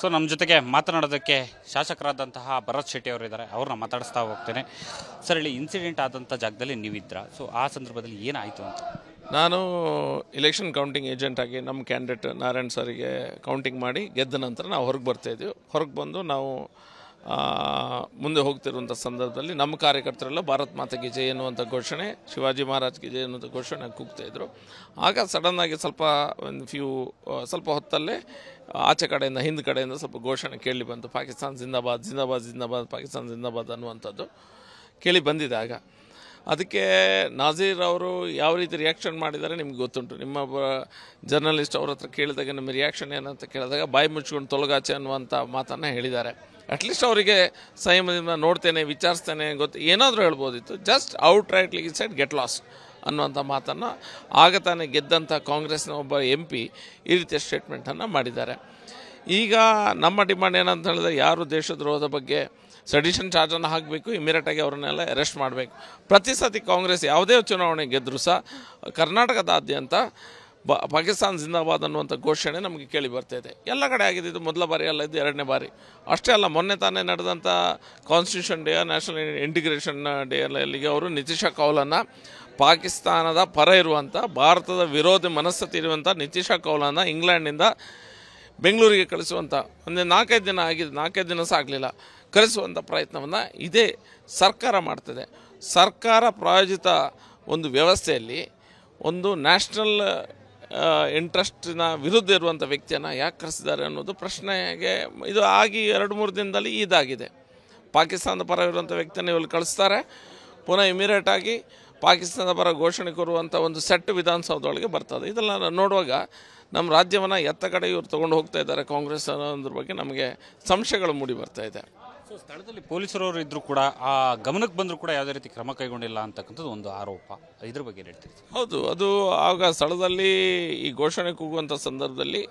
so ನಮ್ಮ ಜೊತೆಗೆ ಮಾತನಾಡೋದಕ್ಕೆ ಶಾಸಕರಾದಂತಹ ಭರತ್ ಶೆಟ್ಟಿ ಇದ್ದಾರೆ ಅವ್ರನ್ನ ಮಾತಾಡಿಸ್ತಾ ಹೋಗ್ತೇನೆ ಸರ್ ಇಲ್ಲಿ ಇನ್ಸಿಡೆಂಟ್ ಆದಂಥ ಜಾಗದಲ್ಲಿ ನೀವಿದ್ರ ಸೊ ಆ ಸಂದರ್ಭದಲ್ಲಿ ಏನಾಯಿತು ಅಂತ ನಾನು ಇಲೆಕ್ಷನ್ ಕೌಂಟಿಂಗ್ ಏಜೆಂಟಾಗಿ ನಮ್ಮ ಕ್ಯಾಂಡಿಡೇಟ್ ನಾರಾಯಣ್ ಸರಿಗೆ ಕೌಂಟಿಂಗ್ ಮಾಡಿ ಗೆದ್ದ ನಂತರ ನಾವು ಹೊರಗೆ ಬರ್ತಾಯಿದ್ದೀವಿ ಹೊರಗೆ ಬಂದು ನಾವು ಮುಂದೆ ಹೋಗ್ತಿರುವಂಥ ಸಂದರ್ಭದಲ್ಲಿ ನಮ್ಮ ಕಾರ್ಯಕರ್ತರೆಲ್ಲ ಭಾರತ್ ಮಾತೆಗೆ ಜಯ ಎನ್ನುವಂಥ ಘೋಷಣೆ ಶಿವಾಜಿ ಮಹಾರಾಜ್ಗೆ ಜಯ ಎನ್ನುವಂಥ ಘೋಷಣೆ ಕೂಗ್ತಾಯಿದ್ರು ಆಗ ಸಡನ್ನಾಗಿ ಸ್ವಲ್ಪ ಒಂದು ಫ್ಯೂ ಸ್ವಲ್ಪ ಹೊತ್ತಲ್ಲೇ ಆಚೆ ಕಡೆಯಿಂದ ಹಿಂದ ಕಡೆಯಿಂದ ಸ್ವಲ್ಪ ಘೋಷಣೆ ಕೇಳಿ ಬಂತು ಪಾಕಿಸ್ತಾನ ಜಿಂದಾಬಾದ್ ಜಿಂದಾಬಾದ್ ಜಿಂದಾಬಾದ್ ಪಾಕಿಸ್ತಾನ್ ಜಿಂದಾಬಾದ್ ಅನ್ನುವಂಥದ್ದು ಕೇಳಿ ಬಂದಿದ್ದಾಗ ಅದಕ್ಕೆ ನಾಜೀರ್ ಅವರು ಯಾವ ರೀತಿ ರಿಯಾಕ್ಷನ್ ಮಾಡಿದ್ದಾರೆ ನಿಮ್ಗೆ ಗೊತ್ತುಂಟು ನಿಮ್ಮ ಜರ್ನಲಿಸ್ಟ್ ಅವ್ರ ಹತ್ರ ಕೇಳಿದಾಗ ನಿಮ್ಮ ರಿಯಾಕ್ಷನ್ ಏನಂತ ಕೇಳಿದಾಗ ಬಾಯಿ ಮುಚ್ಕೊಂಡು ತೊಲಗಾಚೆ ಅನ್ನುವಂಥ ಮಾತನ್ನು ಹೇಳಿದ್ದಾರೆ ಅಟ್ಲೀಸ್ಟ್ ಅವರಿಗೆ ಸಂಯಮದಿಂದ ನೋಡ್ತೇನೆ ವಿಚಾರಿಸ್ತೇನೆ ಗೊತ್ತು ಏನಾದರೂ ಹೇಳ್ಬೋದಿತ್ತು just outrightly side get lost ಅನ್ನುವಂಥ ಮಾತನ್ನು ಆಗ ತಾನೇ ಗೆದ್ದಂಥ ಕಾಂಗ್ರೆಸ್ನ ಒಬ್ಬ ಎಂ ಪಿ ಈ ರೀತಿಯ ಸ್ಟೇಟ್ಮೆಂಟನ್ನು ಮಾಡಿದ್ದಾರೆ ಈಗ ನಮ್ಮ ಡಿಮಾಂಡ್ ಏನಂತ ಹೇಳಿದ್ರೆ ಯಾರು ದೇಶದ್ರೋಹದ ಬಗ್ಗೆ ಸಡಿಷನ್ ಚಾರ್ಜನ್ನು ಹಾಕಬೇಕು ಇಮಿಡಿಯೇಟಾಗಿ ಅವರನ್ನೆಲ್ಲ ಅರೆಸ್ಟ್ ಮಾಡಬೇಕು ಪ್ರತಿ ಸತಿ ಕಾಂಗ್ರೆಸ್ ಯಾವುದೇ ಚುನಾವಣೆ ಗೆದ್ದರೂ ಸಹ ಕರ್ನಾಟಕದಾದ್ಯಂತ ಬ ಪಾಕಿಸ್ತಾನ ಜಿಂದಾಬಾದ್ ಅನ್ನುವಂಥ ಘೋಷಣೆ ನಮಗೆ ಕೇಳಿ ಬರ್ತಾಯಿದೆ ಎಲ್ಲ ಕಡೆ ಆಗಿದೆ ಇದು ಮೊದಲ ಬಾರಿ ಅಲ್ಲ ಇದು ಎರಡನೇ ಬಾರಿ ಅಷ್ಟೇ ಅಲ್ಲ ಮೊನ್ನೆ ತಾನೇ ನಡೆದಂಥ constitution day national integration day ಅಲ್ಲಿಗೆ ಅವರು ನಿತೀಶ ಕೌಲನ್ನು ಪಾಕಿಸ್ತಾನದ ಪರ ಇರುವಂಥ ಭಾರತದ ವಿರೋಧಿ ಮನಸ್ಥಿತಿ ಇರುವಂಥ ನಿತೀಶ ಕೌಲನ್ನು ಇಂಗ್ಲೆಂಡಿಂದ ಬೆಂಗಳೂರಿಗೆ ಕಳಿಸುವಂಥ ಒಂದು ನಾಲ್ಕೈದು ದಿನ ಆಗಿದೆ ನಾಲ್ಕೈದು ದಿನ ಸಹ ಆಗಲಿಲ್ಲ ಕಳಿಸುವಂಥ ಪ್ರಯತ್ನವನ್ನು ಇದೇ ಸರ್ಕಾರ ಮಾಡ್ತದೆ ಸರ್ಕಾರ ಪ್ರಾಯೋಜಿತ ಒಂದು ವ್ಯವಸ್ಥೆಯಲ್ಲಿ ಒಂದು ನ್ಯಾಷನಲ್ ಇಂಟ್ರೆಸ್ಟಿನ ವಿರುದ್ಧ ಇರುವಂಥ ವ್ಯಕ್ತಿಯನ್ನು ಯಾಕೆ ಕರೆಸಿದ್ದಾರೆ ಅನ್ನೋದು ಪ್ರಶ್ನೆಗೆ ಇದು ಆಗಿ ಎರಡು ಮೂರು ದಿನದಲ್ಲಿ ಇದಾಗಿದೆ ಪಾಕಿಸ್ತಾನದ ಪರ ಇರುವಂಥ ವ್ಯಕ್ತಿಯನ್ನು ಇವರು ಕಳಿಸ್ತಾರೆ ಪುನಃ ಆಗಿ ಪಾಕಿಸ್ತಾನದ ಪರ ಘೋಷಣೆ ಕೊರುವಂಥ ಒಂದು ಸೆಟ್ ವಿಧಾನಸೌಧದೊಳಗೆ ಬರ್ತದೆ ಇದೆಲ್ಲ ನೋಡುವಾಗ ನಮ್ಮ ರಾಜ್ಯವನ್ನು ಎತ್ತ ಕಡೆ ಇವರು ತೊಗೊಂಡು ಹೋಗ್ತಾ ಇದ್ದಾರೆ ಕಾಂಗ್ರೆಸ್ ಅನ್ನೋದ್ರ ಬಗ್ಗೆ ನಮಗೆ ಸಂಶಯಗಳು ಮೂಡಿ ಬರ್ತಾ ಇದೆ ಸೊ ಸ್ಥಳದಲ್ಲಿ ಪೊಲೀಸರವರು ಇದ್ದರೂ ಕೂಡ ಆ ಗಮನಕ್ಕೆ ಬಂದರೂ ಕೂಡ ಯಾವುದೇ ರೀತಿ ಕ್ರಮ ಕೈಗೊಂಡಿಲ್ಲ ಅಂತಕ್ಕಂಥದ್ದು ಒಂದು ಆರೋಪ ಇದ್ರ ಬಗ್ಗೆ ಹೇಳ್ತೀರಿ ಹೌದು ಅದು ಆಗ ಸ್ಥಳದಲ್ಲಿ ಈ ಘೋಷಣೆ ಕೂಗುವಂಥ ಸಂದರ್ಭದಲ್ಲಿ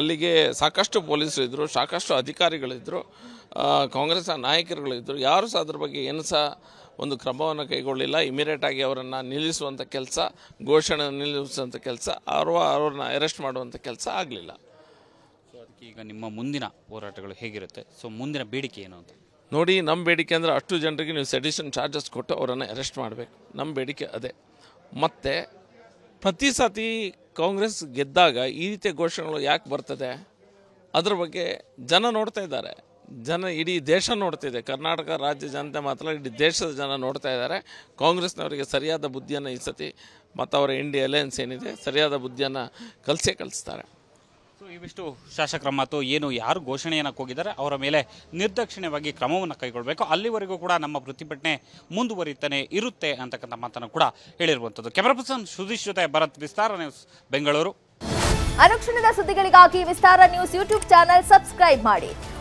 ಅಲ್ಲಿಗೆ ಸಾಕಷ್ಟು ಪೊಲೀಸರು ಇದ್ದರು ಸಾಕಷ್ಟು ಅಧಿಕಾರಿಗಳಿದ್ದರು ಕಾಂಗ್ರೆಸ್ನ ನಾಯಕರುಗಳಿದ್ದರು ಯಾರು ಸಹ ಅದ್ರ ಬಗ್ಗೆ ಏನು ಸಹ ಒಂದು ಕ್ರಮವನ್ನು ಕೈಗೊಳ್ಳಿಲ್ಲ ಇಮಿಡಿಯೇಟಾಗಿ ಅವರನ್ನು ನಿಲ್ಲಿಸುವಂಥ ಕೆಲಸ ಘೋಷಣೆ ನಿಲ್ಲಿಸುವಂಥ ಕೆಲಸ ಅವರು ಅವ್ರನ್ನ ಅರೆಸ್ಟ್ ಮಾಡುವಂಥ ಕೆಲಸ ಆಗಲಿಲ್ಲ ಸೊ ಅದಕ್ಕೆ ಈಗ ನಿಮ್ಮ ಮುಂದಿನ ಹೋರಾಟಗಳು ಹೇಗಿರುತ್ತೆ ಸೊ ಮುಂದಿನ ಬೇಡಿಕೆ ಏನು ಅಂತ ನೋಡಿ ನಮ್ಮ ಬೇಡಿಕೆ ಅಂದರೆ ಅಷ್ಟು ಜನರಿಗೆ ನೀವು ಸೆಡಿಷನ್ ಚಾರ್ಜಸ್ ಕೊಟ್ಟು ಅವರನ್ನು ಅರೆಸ್ಟ್ ಮಾಡಬೇಕು ನಮ್ಮ ಬೇಡಿಕೆ ಅದೇ ಮತ್ತು ಪ್ರತಿ ಸತಿ ಕಾಂಗ್ರೆಸ್ ಗೆದ್ದಾಗ ಈ ರೀತಿಯ ಘೋಷಣೆಗಳು ಯಾಕೆ ಬರ್ತದೆ ಅದ್ರ ಬಗ್ಗೆ ಜನ ನೋಡ್ತಾ ಇದ್ದಾರೆ ಜನ ಇಡೀ ದೇಶ ನೋಡ್ತಿದೆ ಕರ್ನಾಟಕ ರಾಜ್ಯ ಜನತೆ ಮಾತ್ರ ಇಡೀ ದೇಶದ ಜನ ನೋಡ್ತಾ ಇದ್ದಾರೆ ಕಾಂಗ್ರೆಸ್ನವರಿಗೆ ಸರಿಯಾದ ಬುದ್ಧಿಯನ್ನು ಈ ಸತಿ ಮತ್ತು ಅವರ ಇಂಡಿ ಅಲಯನ್ಸ್ ಏನಿದೆ ಸರಿಯಾದ ಬುದ್ಧಿಯನ್ನು ಕಲಿಸೇ ಕಲಿಸ್ತಾರೆ ಸೊ ಇವಿಷ್ಟು ಶಾಸಕರ ಮಾತು ಏನು ಯಾರು ಘೋಷಣೆಯನ್ನು ಕೂಗಿದ್ದಾರೆ ಅವರ ಮೇಲೆ ನಿರ್ದಕ್ಷಿಣ್ಯವಾಗಿ ಕ್ರಮವನ್ನು ಕೈಗೊಳ್ಳಬೇಕು ಅಲ್ಲಿವರೆಗೂ ಕೂಡ ನಮ್ಮ ಪ್ರತಿಭಟನೆ ಮುಂದುವರಿತಾನೆ ಇರುತ್ತೆ ಅಂತಕ್ಕಂಥ ಮಾತನ್ನು ಕೂಡ ಹೇಳಿರುವಂಥದ್ದು ಕ್ಯಾಮರಾ ಪರ್ಸನ್ ಸುದೀಶ್ ಜೊತೆ ಭರತ್ ವಿಸ್ತಾರ ನ್ಯೂಸ್ ಬೆಂಗಳೂರು ಅನುಕ್ಷಣದ ಸುದ್ದಿಗಳಿಗಾಗಿ Vistara news YouTube channel subscribe ಮಾಡಿ